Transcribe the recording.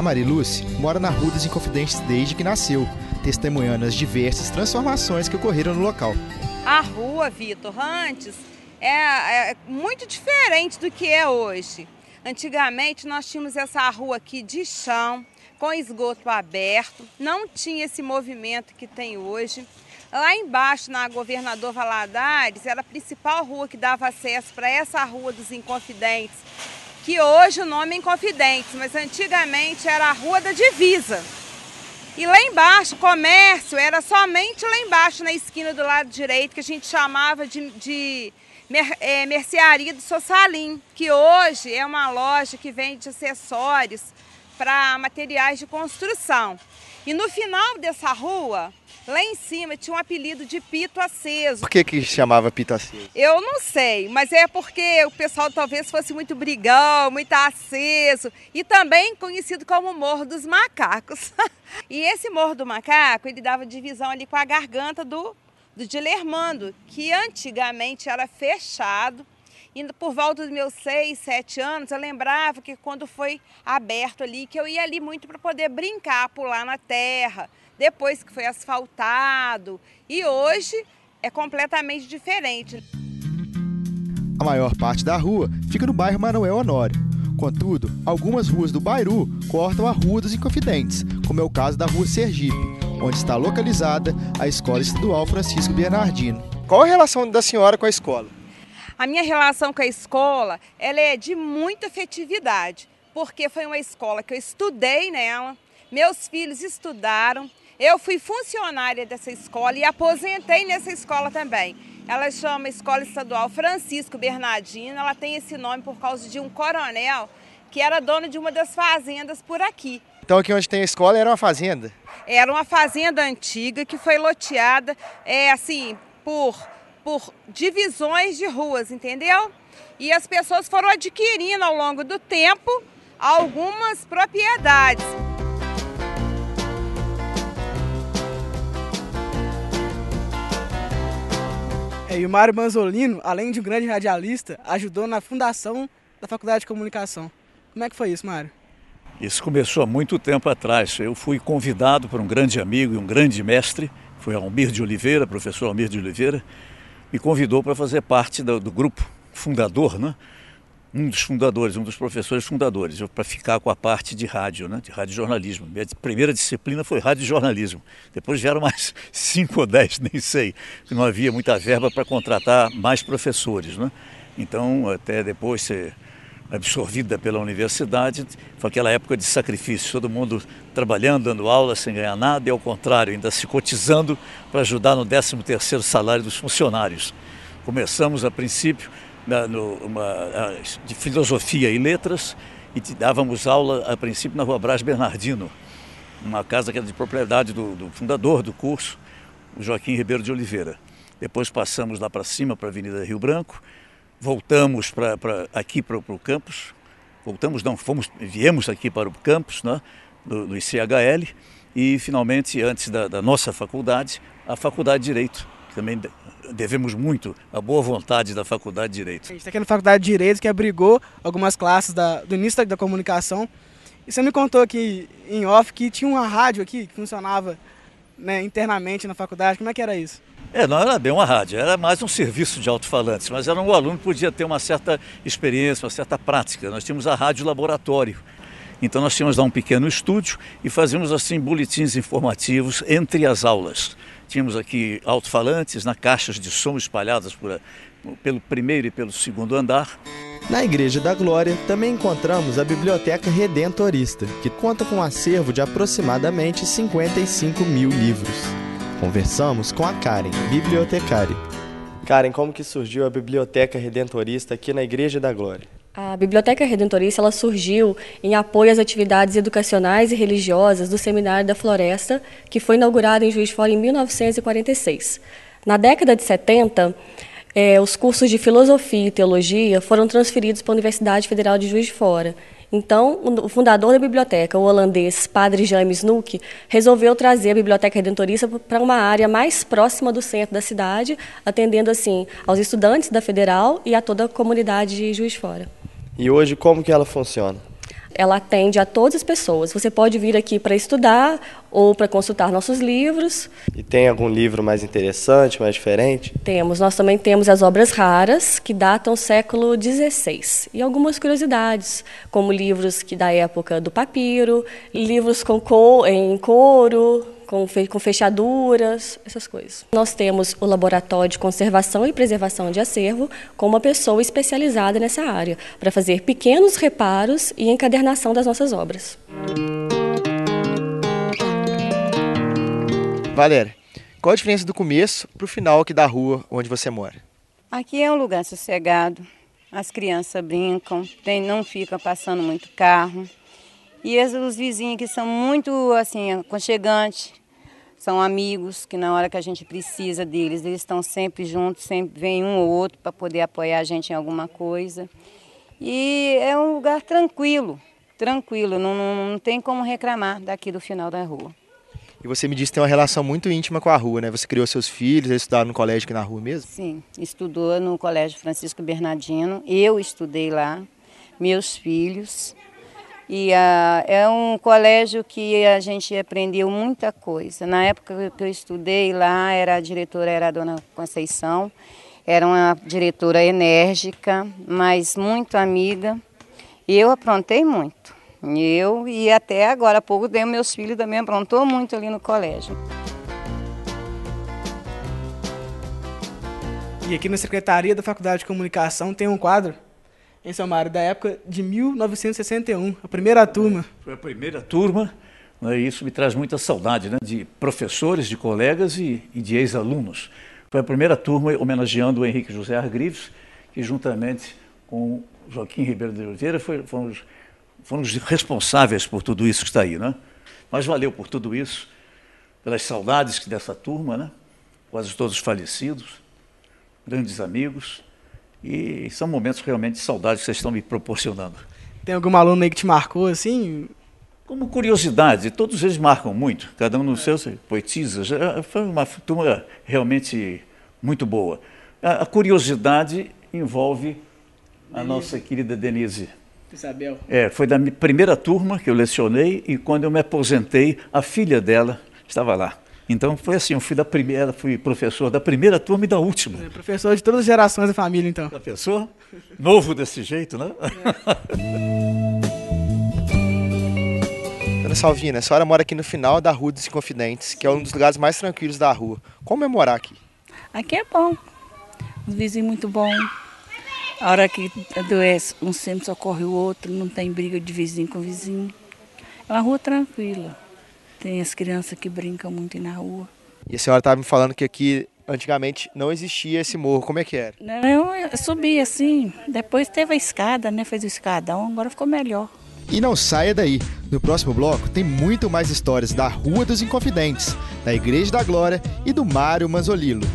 A Mariluce mora na Rua dos Inconfidentes desde que nasceu, testemunhando as diversas transformações que ocorreram no local. A rua, Vitor, antes é, é muito diferente do que é hoje. Antigamente nós tínhamos essa rua aqui de chão, com esgoto aberto, não tinha esse movimento que tem hoje. Lá embaixo, na Governador Valadares, era a principal rua que dava acesso para essa rua dos Inconfidentes, que hoje o nome é Inconfidentes, mas antigamente era a Rua da Divisa. E lá embaixo, comércio era somente lá embaixo, na esquina do lado direito, que a gente chamava de, de mer, é, mercearia do Sossalim, que hoje é uma loja que vende acessórios para materiais de construção. E no final dessa rua, lá em cima, tinha um apelido de Pito Aceso. Por que que chamava Pito Aceso? Eu não sei, mas é porque o pessoal talvez fosse muito brigão, muito aceso. E também conhecido como Morro dos Macacos. e esse Morro do Macaco, ele dava divisão ali com a garganta do, do Dilermando, que antigamente era fechado e por volta dos meus seis, sete anos, eu lembrava que quando foi aberto ali, que eu ia ali muito para poder brincar, pular na terra, depois que foi asfaltado. E hoje é completamente diferente. A maior parte da rua fica no bairro Manuel Honório. Contudo, algumas ruas do Bairu cortam a Rua dos Inconfidentes, como é o caso da Rua Sergipe, onde está localizada a Escola Estadual Francisco Bernardino. Qual a relação da senhora com a escola? A minha relação com a escola, ela é de muita afetividade, porque foi uma escola que eu estudei nela, meus filhos estudaram, eu fui funcionária dessa escola e aposentei nessa escola também. Ela chama Escola Estadual Francisco Bernardino, ela tem esse nome por causa de um coronel que era dono de uma das fazendas por aqui. Então aqui onde tem a escola era uma fazenda? Era uma fazenda antiga que foi loteada, é assim, por por divisões de ruas, entendeu? E as pessoas foram adquirindo ao longo do tempo algumas propriedades. É, e o Mário Manzolino, além de um grande radialista, ajudou na fundação da Faculdade de Comunicação. Como é que foi isso, Mário? Isso começou há muito tempo atrás. Eu fui convidado por um grande amigo e um grande mestre, foi Almir de Oliveira, professor Almir de Oliveira, me convidou para fazer parte do, do grupo fundador, né? um dos fundadores, um dos professores fundadores, para ficar com a parte de rádio, né, de rádio jornalismo. Minha primeira disciplina foi rádio jornalismo. Depois vieram mais cinco ou dez, nem sei, que não havia muita verba para contratar mais professores. Né? Então, até depois você absorvida pela universidade. Foi aquela época de sacrifício, todo mundo trabalhando, dando aula sem ganhar nada e, ao contrário, ainda se cotizando para ajudar no 13º salário dos funcionários. Começamos, a princípio, na, no, uma, de filosofia e letras e dávamos aula, a princípio, na Rua Brás Bernardino, uma casa que era de propriedade do, do fundador do curso, o Joaquim Ribeiro de Oliveira. Depois passamos lá para cima, para a Avenida Rio Branco, voltamos pra, pra aqui para o campus, voltamos, não, fomos, viemos aqui para o campus né, do, do ICHL e finalmente, antes da, da, nossa faculdade, a Faculdade de Direito. Também devemos muito à boa vontade da Faculdade de Direito. A gente está aqui na Faculdade de Direito, que abrigou algumas classes da, do início da, da comunicação. E você me contou aqui em off que tinha uma rádio aqui que funcionava né, internamente na faculdade. Como é que era isso? É, não era bem uma rádio, era mais um serviço de alto-falantes, mas era um aluno que podia ter uma certa experiência, uma certa prática. Nós tínhamos a rádio laboratório. Então nós tínhamos lá um pequeno estúdio e fazíamos assim boletins informativos entre as aulas. Tínhamos aqui alto-falantes na caixas de som espalhadas por, pelo primeiro e pelo segundo andar. Na Igreja da Glória também encontramos a Biblioteca Redentorista, que conta com um acervo de aproximadamente 55 mil livros. Conversamos com a Karen, bibliotecária. Karen, como que surgiu a Biblioteca Redentorista aqui na Igreja da Glória? A Biblioteca Redentorista ela surgiu em apoio às atividades educacionais e religiosas do Seminário da Floresta, que foi inaugurado em Juiz de Fora em 1946. Na década de 70, é, os cursos de filosofia e teologia foram transferidos para a Universidade Federal de Juiz de Fora. Então, o fundador da biblioteca, o holandês Padre James Nuke, resolveu trazer a Biblioteca Redentorista para uma área mais próxima do centro da cidade, atendendo assim aos estudantes da Federal e a toda a comunidade de Juiz de Fora. E hoje como que ela funciona? Ela atende a todas as pessoas. Você pode vir aqui para estudar ou para consultar nossos livros. E tem algum livro mais interessante, mais diferente? Temos. Nós também temos as obras raras, que datam século XVI. E algumas curiosidades, como livros que da época do papiro, livros com cor, em couro, com, fechaduras, essas coisas. Nós temos o laboratório de conservação e preservação de acervo com uma pessoa especializada nessa área, para fazer pequenos reparos e encadernação das nossas obras. Valéria, qual a diferença do começo para o final aqui da rua onde você mora? Aqui é um lugar sossegado, as crianças brincam, tem, não fica passando muito carro, e os vizinhos que são muito assim aconchegantes, são amigos que na hora que a gente precisa deles, eles estão sempre juntos, sempre vem um ou outro para poder apoiar a gente em alguma coisa. E é um lugar tranquilo, tranquilo, não, não, não tem como reclamar daqui do final da rua. E você me disse que tem uma relação muito íntima com a rua, né? Você criou seus filhos, eles estudaram no colégio aqui na rua mesmo? Sim, estudou no colégio Francisco Bernardino, eu estudei lá, meus filhos, e ah, é um colégio que a gente aprendeu muita coisa. Na época que eu estudei lá, era a diretora era a dona Conceição, era uma diretora enérgica, mas muito amiga. E eu aprontei muito. Eu e até agora há pouco tempo meus filhos também aprontou muito ali no colégio. E aqui na Secretaria da Faculdade de Comunicação tem um quadro em São Mário, da época de 1961, a primeira turma. É, foi a primeira turma, né, e isso me traz muita saudade né, de professores, de colegas e, e de ex-alunos. Foi a primeira turma homenageando o Henrique José Argrives, que juntamente com Joaquim Ribeiro de Oliveira foi, foram, os, foram os responsáveis por tudo isso que está aí. Né? Mas valeu por tudo isso, pelas saudades dessa turma, né? quase todos falecidos, grandes amigos. E são momentos realmente de saudade que vocês estão me proporcionando. Tem algum aluno aí que te marcou assim? Como curiosidade, todos eles marcam muito, cada um no é. seu, já Foi uma turma realmente muito boa. A, a curiosidade envolve a nossa querida Denise. Isabel. É, foi da primeira turma que eu lecionei e quando eu me aposentei, a filha dela estava lá. Então foi assim, eu fui da primeira, fui professor da primeira turma e da última. É, professor de todas as gerações da família, então. Professor? Novo desse jeito, né? É. Dona Salvina, a senhora mora aqui no final da Rua dos Confidentes, que é um dos lugares mais tranquilos da rua. Como é morar aqui? Aqui é bom. Os vizinhos muito bom. A hora que adoece, um sempre socorre o outro, não tem briga de vizinho com vizinho. É uma rua tranquila. Tem as crianças que brincam muito na rua. E a senhora estava me falando que aqui antigamente não existia esse morro, como é que era? Não, eu subi assim, depois teve a escada, né? Fez o escadão, agora ficou melhor. E não saia daí. No próximo bloco tem muito mais histórias da Rua dos Inconfidentes, da Igreja da Glória e do Mário Manzolilo.